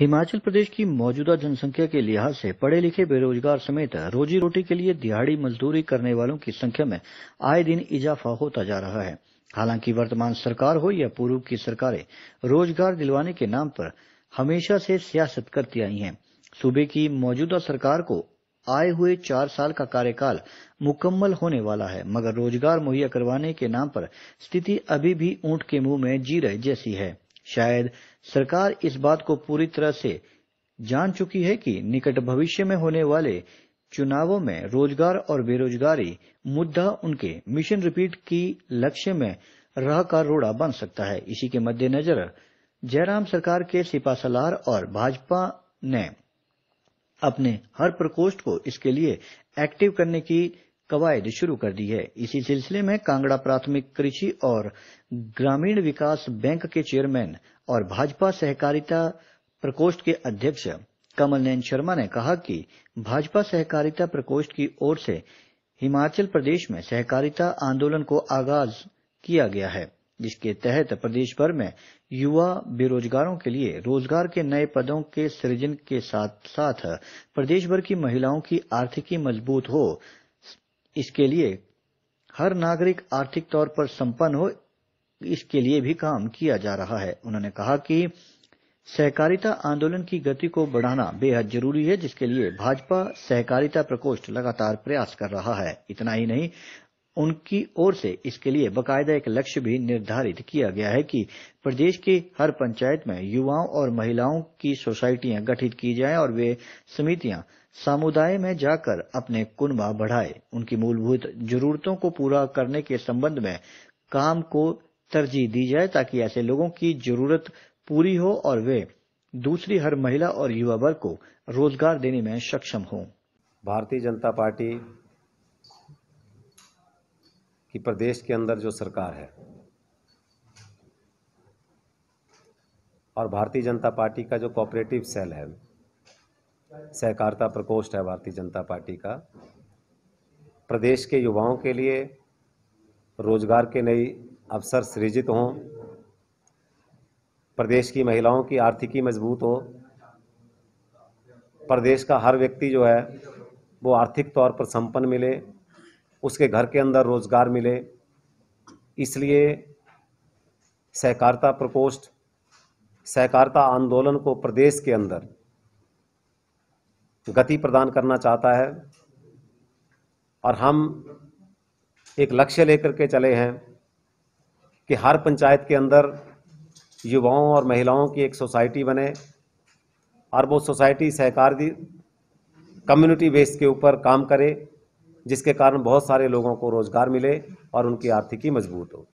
हिमाचल प्रदेश की मौजूदा जनसंख्या के लिहाज से पढ़े लिखे बेरोजगार समेत रोजी रोटी के लिए दिहाड़ी मजदूरी करने वालों की संख्या में आए दिन इजाफा होता जा रहा है हालांकि वर्तमान सरकार हो या पूर्व की सरकारें रोजगार दिलवाने के नाम पर हमेशा से सियासत करती आई हैं सूबे की मौजूदा सरकार को आए हुए चार साल का कार्यकाल मुकम्मल होने वाला है मगर रोजगार मुहैया करवाने के नाम पर स्थिति अभी भी ऊंट के मुंह में जी रहे जैसी है शायद सरकार इस बात को पूरी तरह से जान चुकी है कि निकट भविष्य में होने वाले चुनावों में रोजगार और बेरोजगारी मुद्दा उनके मिशन रिपीट की लक्ष्य में रह का रोड़ा बन सकता है इसी के मद्देनजर जयराम सरकार के सिपासलार और भाजपा ने अपने हर प्रकोष्ठ को इसके लिए एक्टिव करने की कवायद शुरू कर दी है इसी सिलसिले में कांगड़ा प्राथमिक कृषि और ग्रामीण विकास बैंक के चेयरमैन और भाजपा सहकारिता प्रकोष्ठ के अध्यक्ष कमल नयन शर्मा ने कहा कि भाजपा सहकारिता प्रकोष्ठ की ओर से हिमाचल प्रदेश में सहकारिता आंदोलन को आगाज किया गया है जिसके तहत प्रदेश भर में युवा बेरोजगारों के लिए रोजगार के नए पदों के सृजन के साथ साथ प्रदेश भर की महिलाओं की आर्थिकी मजबूत हो इसके लिए हर नागरिक आर्थिक तौर पर संपन्न हो इसके लिए भी काम किया जा रहा है उन्होंने कहा कि सहकारिता आंदोलन की गति को बढ़ाना बेहद जरूरी है जिसके लिए भाजपा सहकारिता प्रकोष्ठ लगातार प्रयास कर रहा है इतना ही नहीं उनकी ओर से इसके लिए बकायदा एक लक्ष्य भी निर्धारित किया गया है कि प्रदेश की हर पंचायत में युवाओं और महिलाओं की सोसाइटियां गठित की जाएं और वे समितियां समुदाय में जाकर अपने कुनबा बढ़ाए उनकी मूलभूत जरूरतों को पूरा करने के संबंध में काम को तरजीह दी जाए ताकि ऐसे लोगों की जरूरत पूरी हो और वे दूसरी हर महिला और युवा वर्ग को रोजगार देने में सक्षम हों भारतीय जनता पार्टी की प्रदेश के अंदर जो सरकार है और भारतीय जनता पार्टी का जो कॉपरेटिव सेल है सहकारिता प्रकोष्ठ है भारतीय जनता पार्टी का प्रदेश के युवाओं के लिए रोजगार के नए अवसर सृजित हों प्रदेश की महिलाओं की आर्थिकी मजबूत हो प्रदेश का हर व्यक्ति जो है वो आर्थिक तौर पर संपन्न मिले उसके घर के अंदर रोजगार मिले इसलिए सहकारिता प्रकोष्ठ सहकारिता आंदोलन को प्रदेश के अंदर गति प्रदान करना चाहता है और हम एक लक्ष्य लेकर के चले हैं कि हर पंचायत के अंदर युवाओं और महिलाओं की एक सोसाइटी बने और वो सोसाइटी सहकार कम्युनिटी बेस के ऊपर काम करे जिसके कारण बहुत सारे लोगों को रोज़गार मिले और उनकी आर्थिकी मजबूत हो